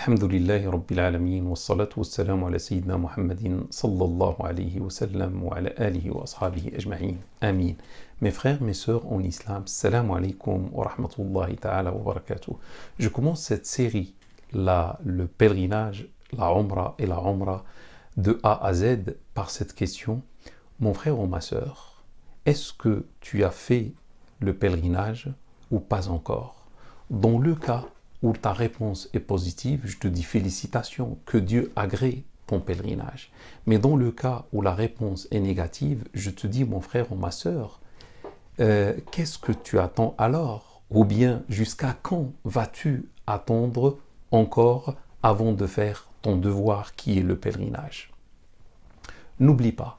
الحمد لله رب العالمين والصلاة والسلام على سيدنا محمد صلى الله عليه وسلم وعلى آله وأصحابه أجمعين آمين Mes frères, mes sœurs en islam, salam alaikum wa rahmatullahi ta'ala wa barakatuh. Je commence cette série, la, le pèlerinage, la omra et la omra, de A à Z par cette question. Mon frère ou ma sœur, est-ce que tu as fait le pèlerinage ou pas encore Dans le cas où ta réponse est positive, je te dis félicitations, que Dieu agrée ton pèlerinage. Mais dans le cas où la réponse est négative, je te dis mon frère ou ma soeur euh, qu'est-ce que tu attends alors Ou bien jusqu'à quand vas-tu attendre encore avant de faire ton devoir qui est le pèlerinage N'oublie pas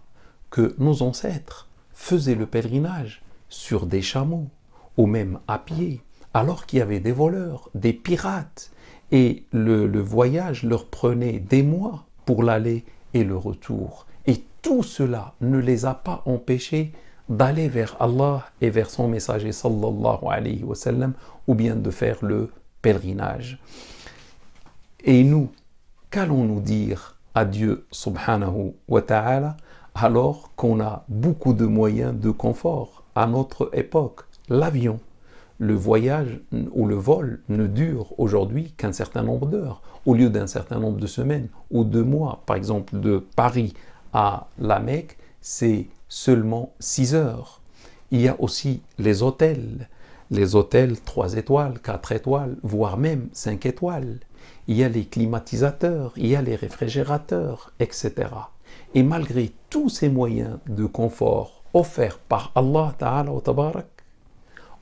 que nos ancêtres faisaient le pèlerinage sur des chameaux ou même à pied alors qu'il y avait des voleurs, des pirates, et le, voyage leur prenait des mois pour l'aller et le retour. Et tout cela ne les a pas empêchés d'aller vers Allah et vers son messager sallallahu alayhi wa sallam, ou bien de faire le pèlerinage. Et nous, qu'allons-nous dire à Dieu subhanahu wa ta'ala alors qu'on a beaucoup de moyens de confort à notre époque L'avion, le voyage ou le vol ne dure aujourd'hui qu'un certain nombre d'heures, au lieu d'un certain nombre de semaines ou de mois. Par exemple, de Paris à La Mecque, c'est seulement 6 heures. Il y a aussi les hôtels, les hôtels 3 étoiles, 4 étoiles, voire même 5 étoiles. Il y a les climatisateurs, il y a les réfrigérateurs, etc. Et malgré tous ces moyens de confort offerts par Allah Ta'ala Tabarak,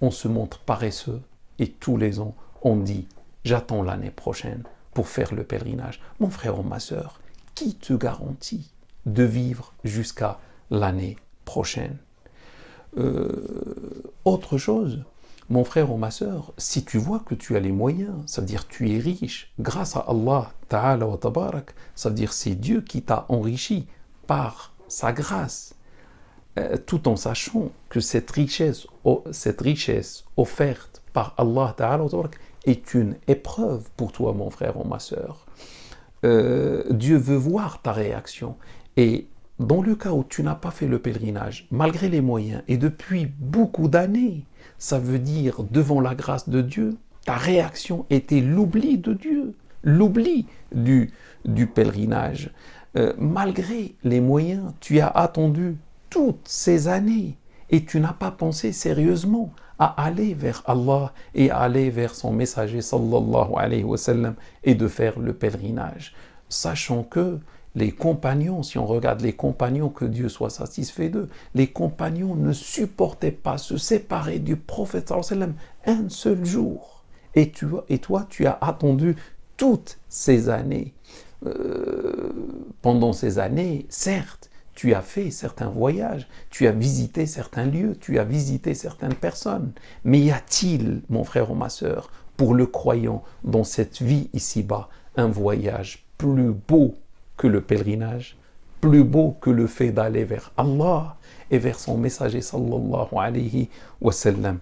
on se montre paresseux et tous les ans, on dit j'attends l'année prochaine pour faire le pèlerinage. Mon frère ou ma soeur, qui te garantit de vivre jusqu'à l'année prochaine euh, Autre chose, mon frère ou ma soeur, si tu vois que tu as les moyens, c'est veut dire tu es riche, grâce à Allah Ta'ala wa Tabarak, ça veut dire c'est Dieu qui t'a enrichi par sa grâce. Euh, tout en sachant que cette richesse, cette richesse offerte par Allah Ta'ala est une épreuve pour toi, mon frère ou ma soeur. Euh, Dieu veut voir ta réaction. Et dans le cas où tu n'as pas fait le pèlerinage, malgré les moyens, et depuis beaucoup d'années, ça veut dire devant la grâce de Dieu, ta réaction était l'oubli de Dieu, l'oubli du, pèlerinage. Euh, malgré les moyens, tu as attendu toutes ces années et tu n'as pas pensé sérieusement à aller vers Allah et aller vers son messager sallallahu alayhi wa sallam et de faire le pèlerinage. Sachant que les compagnons, si on regarde les compagnons, que Dieu soit satisfait d'eux, les compagnons ne supportaient pas se séparer du prophète sallallahu alayhi wa sallam un seul jour. Et, tu, et toi, tu as attendu toutes ces années. Euh, pendant ces années, certes, tu as fait certains voyages, tu as visité certains lieux, tu as visité certaines personnes. Mais y a-t-il, mon frère ou ma soeur pour le croyant dans cette vie ici-bas, un voyage plus beau que le pèlerinage, plus beau que le fait d'aller vers Allah et vers son messager sallallahu alayhi wa sallam.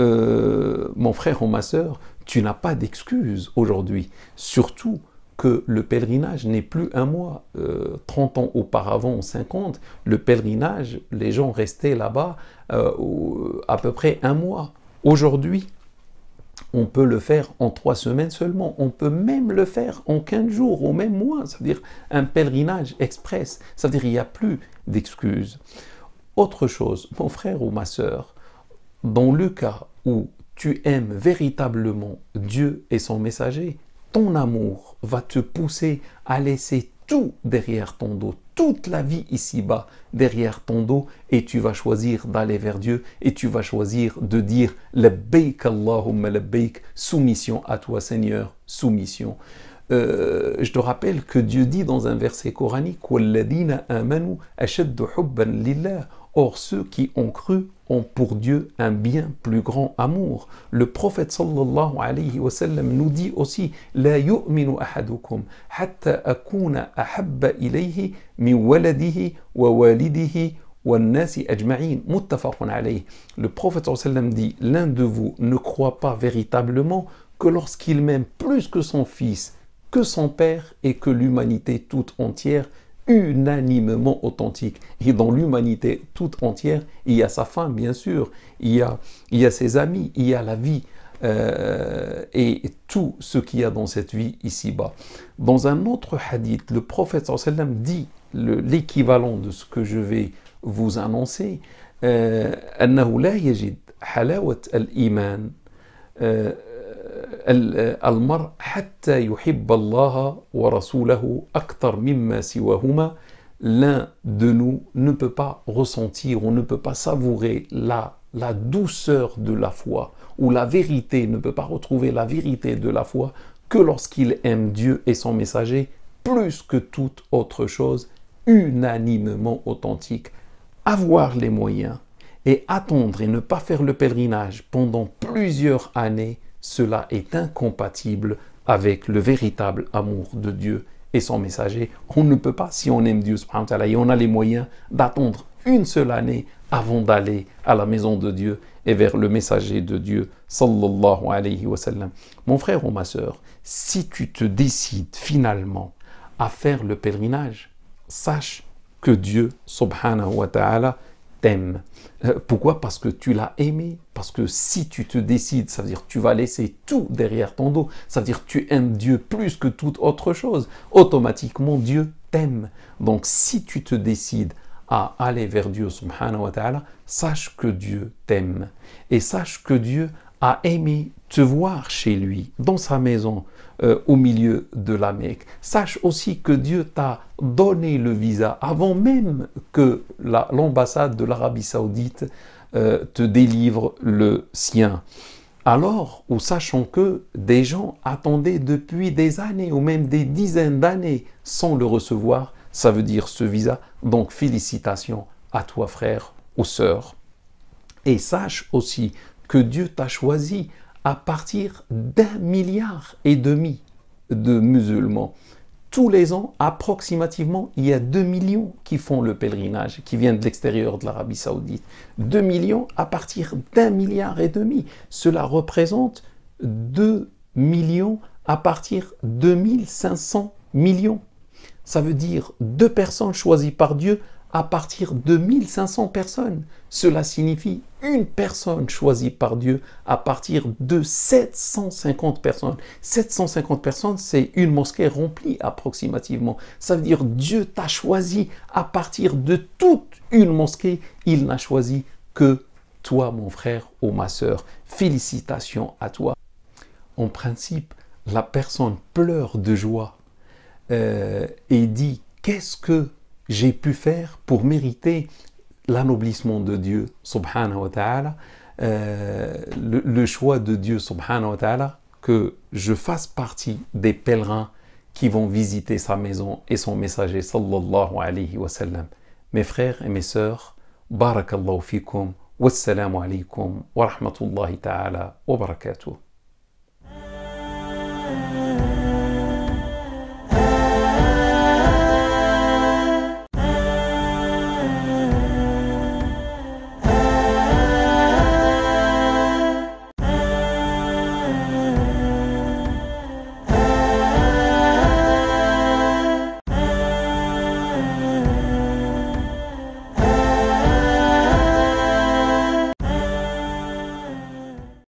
Euh, mon frère ou ma soeur tu n'as pas d'excuses aujourd'hui, surtout le pèlerinage n'est plus un mois. Euh, 30 ans auparavant, 50, le pèlerinage, les gens restaient là-bas euh, à peu près un mois. Aujourd'hui, on peut le faire en trois semaines seulement. On peut même le faire en 15 jours au même mois. c'est à dire un pèlerinage express. Ça veut dire qu'il n'y a plus d'excuses. Autre chose, mon frère ou ma soeur dans le cas où tu aimes véritablement Dieu et son messager, ton amour va te pousser à laisser tout derrière ton dos, toute la vie ici-bas derrière ton dos, et tu vas choisir d'aller vers Dieu, et tu vas choisir de dire le Allahumma bake, soumission à toi Seigneur, soumission. Euh, je te rappelle que Dieu dit dans un verset coranique hubban lillah Or ceux qui ont cru ont pour Dieu un bien plus grand amour. Le prophète sallallahu alayhi wa sallam nous dit aussi La yu'minu ahadukum wa Le prophète sallallahu sallam dit L'un de vous ne croit pas véritablement que lorsqu'il m'aime plus que son fils, que son père et que l'humanité toute entière, unanimement authentique. Et dans l'humanité toute entière, il y a sa femme, bien sûr, il y a, il y ses amis, il y a la vie. Euh, et tout ce qu'il y a dans cette vie ici-bas. Dans un autre hadith, le prophète sallam dit l'équivalent de ce que je vais vous annoncer euh, euh l'un de nous ne peut pas ressentir, on ne peut pas savourer la, la douceur de la foi, ou la vérité, ne peut pas retrouver la vérité de la foi que lorsqu'il aime Dieu et son messager plus que toute autre chose, unanimement authentique. Avoir les moyens et attendre et ne pas faire le pèlerinage pendant plusieurs années cela est incompatible avec le véritable amour de Dieu et son messager. On ne peut pas, si on aime Dieu, et on a les moyens d'attendre une seule année avant d'aller à la maison de Dieu et vers le messager de Dieu, sallallahu wa Mon frère ou ma soeur si tu te décides finalement à faire le pèlerinage, sache que Dieu, subhanahu wa ta'ala, t'aime. Euh, pourquoi Parce que tu l'as aimé. Parce que si tu te décides, ça veut dire tu vas laisser tout derrière ton dos. Ça veut dire tu aimes Dieu plus que toute autre chose. Automatiquement, Dieu t'aime. Donc si tu te décides à aller vers Dieu, subhanahu wa sache que Dieu t'aime. Et sache que Dieu aimé te voir chez lui, dans sa maison, euh, au milieu de la Mecque. Sache aussi que Dieu t'a donné le visa avant même que l'ambassade de l'Arabie saoudite euh, te délivre le sien. Alors, ou sachant que des gens attendaient depuis des années ou même des dizaines d'années sans le recevoir, ça veut dire ce visa. Donc, félicitations à toi, frère ou sœur. Et sache aussi que Dieu t'a choisi à partir d'un milliard et demi de musulmans. Tous les ans, approximativement, il y a 2 millions qui font le pèlerinage, qui viennent de l'extérieur de l'Arabie saoudite. 2 millions à partir d'un milliard et demi. Cela représente 2 millions à partir de 2500 millions. Ça veut dire deux personnes choisies par Dieu à partir de 1500 personnes. Cela signifie une personne choisie par Dieu à partir de 750 personnes. 750 personnes, c'est une mosquée remplie approximativement. Ça veut dire Dieu t'a choisi à partir de toute une mosquée. Il n'a choisi que toi, mon frère ou ma soeur. Félicitations à toi. En principe, la personne pleure de joie euh, et dit, qu'est-ce que j'ai pu faire pour mériter l'anoblissement de Dieu, subhanahu wa ta'ala, euh, le, choix de Dieu, subhanahu wa ta'ala, que je fasse partie des pèlerins qui vont visiter sa maison et son messager, sallallahu alayhi wa Mes frères et mes sœurs, barakallahu fikum, wassalamu alaykum wa rahmatullahi ta'ala wa barakatuh.